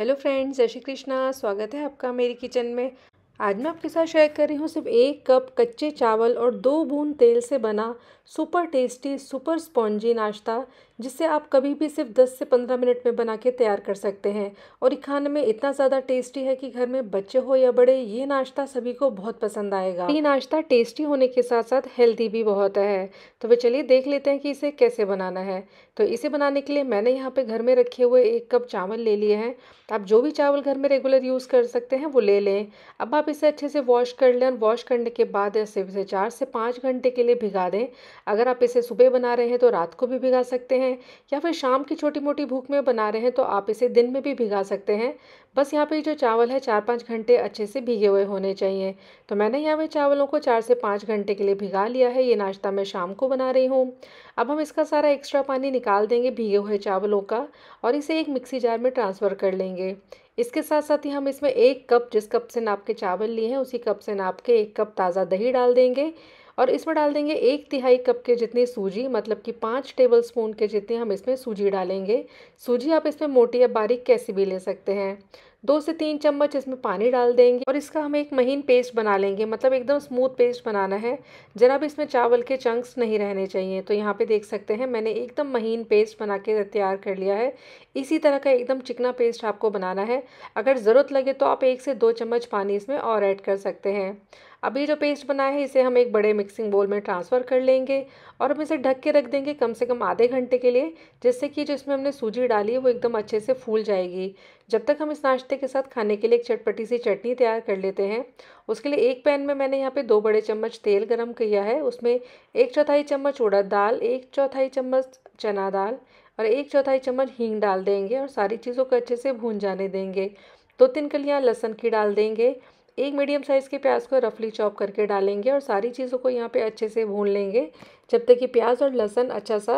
hello friends जय श्री कृष्णा स्वागत है आपका मेरी किचन में आज मैं आपके साथ शेयर कर रही हूँ सिर्फ एक कप कच्चे चावल और दो बूंद तेल से बना सुपर टेस्टी सुपर स्पॉन्जी नाश्ता जिसे आप कभी भी सिर्फ 10 से 15 मिनट में बना के तैयार कर सकते हैं और ये खाने में इतना ज़्यादा टेस्टी है कि घर में बच्चे हो या बड़े ये नाश्ता सभी को बहुत पसंद आएगा ये नाश्ता टेस्टी होने के साथ साथ हेल्दी भी बहुत है तो वे चलिए देख लेते हैं कि इसे कैसे बनाना है तो इसे बनाने के लिए मैंने यहाँ पर घर में रखे हुए एक कप चावल ले लिए हैं आप जो भी चावल घर में रेगुलर यूज़ कर सकते हैं वो ले लें अब आप इसे अच्छे से वॉश कर लें और वॉश करने के बाद ऐसे चार से पाँच घंटे के लिए भिगा दें अगर आप इसे सुबह बना रहे हैं तो रात को भी भिगा सकते हैं हैं या फिर शाम की छोटी मोटी भूख में बना रहे हैं तो आप इसे दिन में भी भिगा सकते हैं बस यहाँ पे जो चावल है चार पाँच घंटे अच्छे से भीगे हुए होने चाहिए तो मैंने यहाँ पे चावलों को चार से पाँच घंटे के लिए भिगा लिया है ये नाश्ता मैं शाम को बना रही हूँ अब हम इसका सारा एक्स्ट्रा पानी निकाल देंगे भीगे हुए चावलों का और इसे एक मिक्सी जार में ट्रांसफ़र कर लेंगे इसके साथ साथ ही हम इसमें एक कप जिस कप से नाप के चावल लिए हैं उसी कप से नाप के एक कप ताज़ा दही डाल देंगे और इसमें डाल देंगे एक तिहाई कप के जितनी सूजी मतलब कि पाँच टेबल स्पून के जितनी हम इसमें सूजी डालेंगे सूजी आप इसमें मोटी या बारीक कैसी भी ले सकते हैं दो से तीन चम्मच इसमें पानी डाल देंगे और इसका हम एक महीन पेस्ट बना लेंगे मतलब एकदम स्मूथ पेस्ट बनाना है ज़रा भी इसमें चावल के चंक्स नहीं रहने चाहिए तो यहाँ पे देख सकते हैं मैंने एकदम महीन पेस्ट बना के तैयार कर लिया है इसी तरह का एकदम चिकना पेस्ट आपको बनाना है अगर ज़रूरत लगे तो आप एक से दो चम्मच पानी इसमें और ऐड कर सकते हैं अब ये जो पेस्ट बनाया है इसे हम एक बड़े मिक्सिंग बोल में ट्रांसफ़र कर लेंगे और हम इसे ढक के रख देंगे कम से कम आधे घंटे के लिए जिससे कि जो इसमें हमने सूजी डाली है वो एकदम अच्छे से फूल जाएगी जब तक हम इस नाश्ते के साथ खाने के लिए एक चटपटी सी चटनी तैयार कर लेते हैं उसके लिए एक पैन में मैंने यहाँ पर दो बड़े चम्मच तेल गरम किया है उसमें एक चौथाई चम्मच उड़द दाल एक चौथाई चम्मच चना दाल और एक चौथाई चम्मच हींग डाल देंगे और सारी चीज़ों को अच्छे से भून जाने देंगे दो तीन कलियाँ लहसन की डाल देंगे एक मीडियम साइज़ के प्याज को रफली चॉप करके डालेंगे और सारी चीज़ों को यहाँ पे अच्छे से भून लेंगे जब तक कि प्याज और लहसन अच्छा सा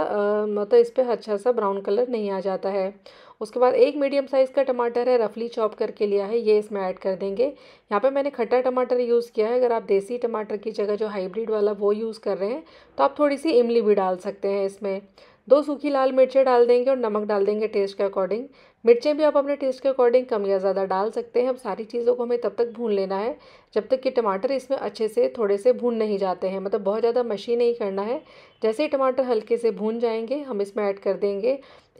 मतलब इस पर अच्छा सा ब्राउन कलर नहीं आ जाता है उसके बाद एक मीडियम साइज़ का टमाटर है रफली चॉप करके लिया है ये इसमें ऐड कर देंगे यहाँ पे मैंने खट्टा टमाटर यूज़ किया है अगर आप देसी टमाटर की जगह जो हाइब्रिड वाला वो यूज़ कर रहे हैं तो आप थोड़ी सी इमली भी डाल सकते हैं इसमें दो सूखी लाल मिर्चें डाल देंगे और नमक डाल देंगे टेस्ट के अकॉर्डिंग मिर्चें भी आप अपने टेस्ट के अकॉर्डिंग कम या ज़्यादा डाल सकते हैं अब सारी चीज़ों को हमें तब तक भून लेना है जब तक कि टमाटर इसमें अच्छे से थोड़े से भून नहीं जाते हैं मतलब बहुत ज़्यादा मशी नहीं करना है जैसे ही टमाटर हल्के से भून जाएंगे हम इसमें ऐड कर देंगे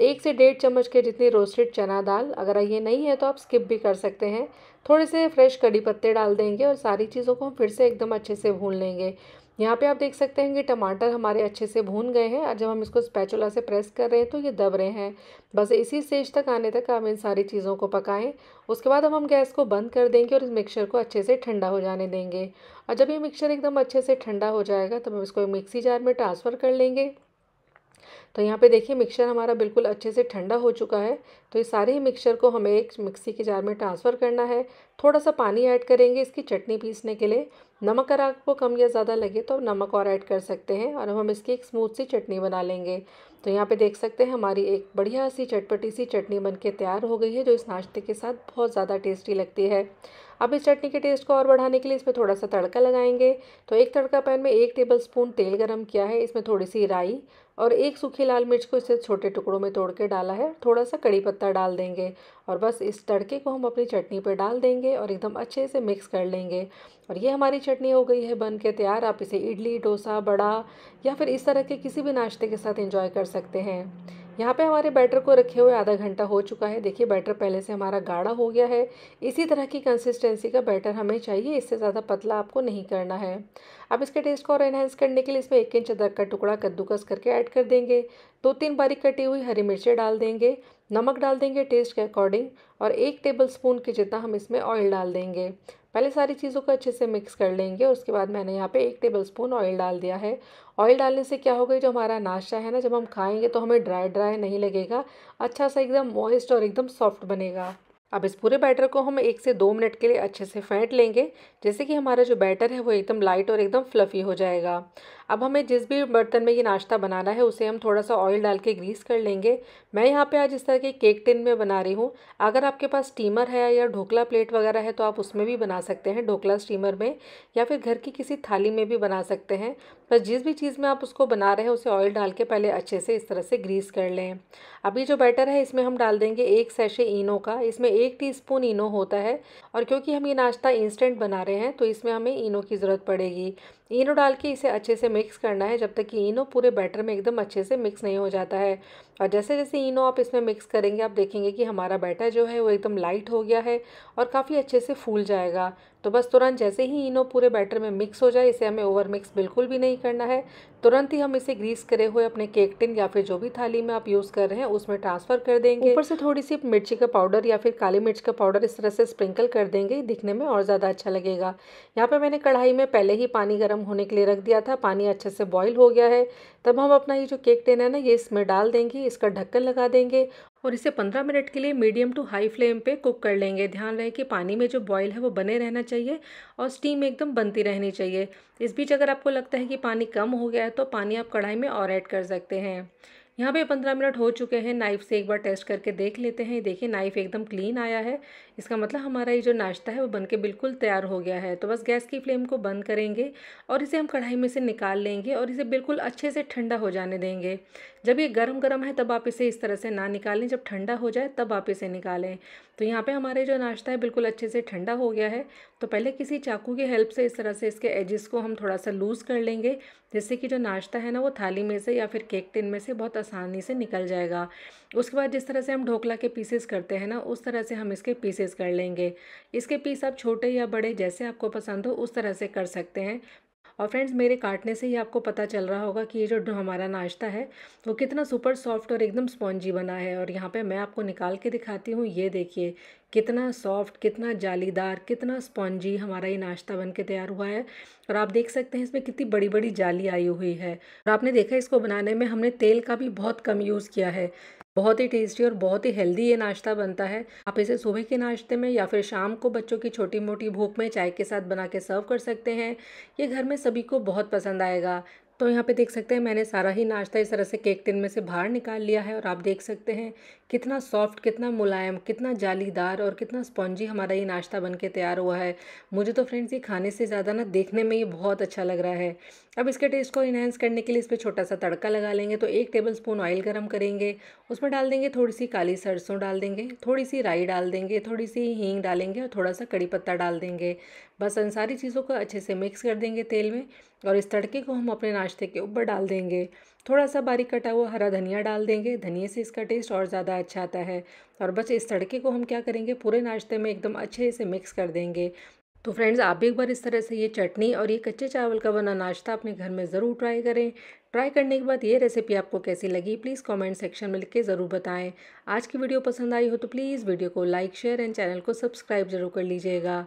एक से डेढ़ चम्मच के जितनी रोस्टेड चना दाल अगर ये नहीं है तो आप स्किप भी कर सकते हैं थोड़े से फ्रेश कड़ी पत्ते डाल देंगे और सारी चीज़ों को हम फिर से एकदम अच्छे से भून लेंगे यहाँ पे आप देख सकते हैं कि टमाटर हमारे अच्छे से भून गए हैं और जब हम इसको स्पैचुला से प्रेस कर रहे हैं तो ये दब रहे हैं बस इसी स्टेज तक आने तक हम इन सारी चीज़ों को पकाएं उसके बाद हम हम गैस को बंद कर देंगे और इस मिक्सचर को अच्छे से ठंडा हो जाने देंगे और जब ये मिक्सचर एकदम अच्छे से ठंडा हो जाएगा तो हम इसको मिक्सी जार में ट्रांसफ़र कर लेंगे तो यहाँ पे देखिए मिक्सर हमारा बिल्कुल अच्छे से ठंडा हो चुका है तो ये सारे ही मिक्सर को हमें एक मिक्सी के जार में ट्रांसफ़र करना है थोड़ा सा पानी ऐड करेंगे इसकी चटनी पीसने के लिए नमक अगर आपको कम या ज़्यादा लगे तो नमक और ऐड कर सकते हैं और हम इसकी एक स्मूथ सी चटनी बना लेंगे तो यहाँ पे देख सकते हैं हमारी एक बढ़िया सी चटपटी सी चटनी बनके तैयार हो गई है जो इस नाश्ते के साथ बहुत ज़्यादा टेस्टी लगती है अब इस चटनी के टेस्ट को और बढ़ाने के लिए इसमें थोड़ा सा तड़का लगाएंगे तो एक तड़का पैन में एक टेबल स्पून तेल गर्म किया है इसमें थोड़ी सी राई और एक सूखी लाल मिर्च को इसे छोटे टुकड़ों में तोड़ के डाला है थोड़ा सा कड़ी पत्ता डाल देंगे और बस इस तड़के को हम अपनी चटनी पर डाल देंगे और एकदम अच्छे से मिक्स कर लेंगे और ये हमारी चटनी हो गई है बन के तैयार आप इसे इडली डोसा बड़ा या फिर इस तरह के किसी भी नाश्ते के साथ इंजॉय कर सकते हैं यहाँ पे हमारे बैटर को रखे हुए आधा घंटा हो चुका है देखिए बैटर पहले से हमारा गाढ़ा हो गया है इसी तरह की कंसिस्टेंसी का बैटर हमें चाहिए इससे ज़्यादा पतला आपको नहीं करना है अब इसके टेस्ट को और एनहेंस करने के लिए इसमें एक इंच अदरक का टुकड़ा कद्दूकस करके ऐड कर देंगे दो तो तीन बारीक कटी हुई हरी मिर्चें डाल देंगे नमक डाल देंगे टेस्ट के अकॉर्डिंग और एक टेबल स्पून के जितना हम इसमें ऑयल डाल देंगे पहले सारी चीज़ों को अच्छे से मिक्स कर लेंगे और उसके बाद मैंने यहाँ पे एक टेबल स्पून ऑयल डाल दिया है ऑयल डालने से क्या होगा जो हमारा नाश्ता है ना जब हम खाएंगे तो हमें ड्राई ड्राई नहीं लगेगा अच्छा सा एकदम मॉइस्ट और एकदम सॉफ्ट बनेगा अब इस पूरे बैटर को हम एक से दो मिनट के लिए अच्छे से फेंट लेंगे जैसे कि हमारा जो बैटर है वो एकदम लाइट और एकदम फ्लफ़ी हो जाएगा अब हमें जिस भी बर्तन में ये नाश्ता बनाना है उसे हम थोड़ा सा ऑयल डाल के ग्रीस कर लेंगे मैं यहाँ पे आज इस तरह के केक टिन में बना रही हूँ अगर आपके पास स्टीमर है या ढोकला प्लेट वगैरह है तो आप उसमें भी बना सकते हैं ढोकला स्टीमर में या फिर घर की किसी थाली में भी बना सकते हैं पर जिस भी चीज़ में आप उसको बना रहे हैं उसे ऑयल डाल के पहले अच्छे से इस तरह से ग्रीस कर लें अभी जो बैटर है इसमें हम डाल देंगे एक सैशे इनो का इसमें एक टीस्पून इनो होता है और क्योंकि हम ये नाश्ता इंस्टेंट बना रहे हैं तो इसमें हमें इनो की ज़रूरत पड़ेगी इनो डाल के इसे अच्छे से मिक्स करना है जब तक कि इनो पूरे बैटर में एकदम अच्छे से मिक्स नहीं हो जाता है और जैसे जैसे इनो आप इसमें मिक्स करेंगे आप देखेंगे कि हमारा बैटर जो है वो एकदम लाइट हो गया है और काफ़ी अच्छे से फूल जाएगा तो बस तुरंत जैसे ही इनो पूरे बैटर में मिक्स हो जाए इसे हमें ओवर मिक्स बिल्कुल भी नहीं करना है तुरंत ही हम इसे ग्रीस करे हुए अपने केक टिन या फिर जो भी थाली में आप यूज़ कर रहे हैं उसमें ट्रांसफर कर देंगे ऊपर से थोड़ी सी मिर्ची का पाउडर या फिर काली मिर्च का पाउडर इस तरह से स्प्रिंकल कर देंगे दिखने में और ज़्यादा अच्छा लगेगा यहाँ पर मैंने कढ़ाई में पहले ही पानी गर्म होने के लिए रख दिया था पानी अच्छे से बॉयल हो गया है तब हम अपना ये जो केक टिन है ना ये इसमें डाल देंगे इसका ढक्कन लगा देंगे और इसे 15 मिनट के लिए मीडियम टू हाई फ्लेम पे कुक कर लेंगे ध्यान रहे कि पानी में जो बॉयल है वो बने रहना चाहिए और स्टीम एकदम बनती रहनी चाहिए इस बीच अगर आपको लगता है कि पानी कम हो गया है तो पानी आप कढ़ाई में और ऐड कर सकते हैं यहाँ पे पंद्रह मिनट हो चुके हैं नाइफ़ से एक बार टेस्ट करके देख लेते हैं देखिए नाइफ़ एकदम क्लीन आया है इसका मतलब हमारा ये जो नाश्ता है वो बन के बिल्कुल तैयार हो गया है तो बस गैस की फ्लेम को बंद करेंगे और इसे हम कढ़ाई में से निकाल लेंगे और इसे बिल्कुल अच्छे से ठंडा हो जाने देंगे जब ये गर्म गर्म है तब आप इसे इस तरह से ना निकालें जब ठंडा हो जाए तब आप इसे निकालें तो यहाँ पे हमारे जो नाश्ता है बिल्कुल अच्छे से ठंडा हो गया है तो पहले किसी चाकू की हेल्प से इस तरह से इसके एजिस को हम थोड़ा सा लूज़ कर लेंगे जिससे कि जो नाश्ता है ना वो थाली में से या फिर केक टिन में से बहुत आसानी से निकल जाएगा उसके बाद जिस तरह से हम ढोकला के पीसेस करते हैं ना उस तरह से हम इसके पीसेस पीसेस कर लेंगे इसके पीस आप छोटे या बड़े जैसे आपको पसंद हो उस तरह से कर सकते हैं और फ्रेंड्स मेरे काटने से ही आपको पता चल रहा होगा कि ये जो हमारा नाश्ता है वो कितना सुपर सॉफ्ट और एकदम स्पॉन्जी बना है और यहाँ पे मैं आपको निकाल के दिखाती हूँ ये देखिए कितना सॉफ्ट कितना जालीदार कितना स्पॉन्जी हमारा ये नाश्ता बन के तैयार हुआ है और आप देख सकते हैं इसमें कितनी बड़ी बड़ी जाली आई हुई है और आपने देखा इसको बनाने में हमने तेल का भी बहुत कम यूज़ किया है बहुत ही टेस्टी और बहुत ही हेल्दी ये नाश्ता बनता है आप इसे सुबह के नाश्ते में या फिर शाम को बच्चों की छोटी मोटी भूख में चाय के साथ बना के सर्व कर सकते हैं ये घर में सभी को बहुत पसंद आएगा तो यहाँ पे देख सकते हैं मैंने सारा ही नाश्ता इस तरह से केक टिन में से बाहर निकाल लिया है और आप देख सकते हैं कितना सॉफ्ट कितना मुलायम कितना जालीदार और कितना स्पॉन्जी हमारा ये नाश्ता बन के तैयार हुआ है मुझे तो फ्रेंड्स ये खाने से ज़्यादा ना देखने में ये बहुत अच्छा लग रहा है अब इसके टेस्ट को इन्हेंस करने के लिए इस पर छोटा सा तड़का लगा लेंगे तो एक टेबल स्पून ऑयल गर्म करेंगे उसमें डाल देंगे थोड़ी सी काली सरसों डाल देंगे थोड़ी सी राई डाल देंगे थोड़ी सी हींग डालेंगे और थोड़ा सा कड़ी पत्ता डाल देंगे बस इन सारी चीज़ों को अच्छे से मिक्स कर देंगे तेल में और इस तड़के को हम अपने नाश्ते के ऊपर डाल देंगे थोड़ा सा बारीक कटा हुआ हरा धनिया डाल देंगे धनिए से इसका टेस्ट और ज़्यादा अच्छा आता है और बस इस तड़के को हम क्या करेंगे पूरे नाश्ते में एकदम अच्छे से मिक्स कर देंगे तो फ्रेंड्स आप भी एक बार इस तरह से ये चटनी और ये कच्चे चावल का बना नाश्ता अपने घर में ज़रूर ट्राई करें ट्राई करने के बाद ये रेसिपी आपको कैसी लगी प्लीज़ कमेंट सेक्शन में लिख के ज़रूर बताएं आज की वीडियो पसंद आई हो तो प्लीज़ वीडियो को लाइक शेयर एंड चैनल को सब्सक्राइब जरूर कर लीजिएगा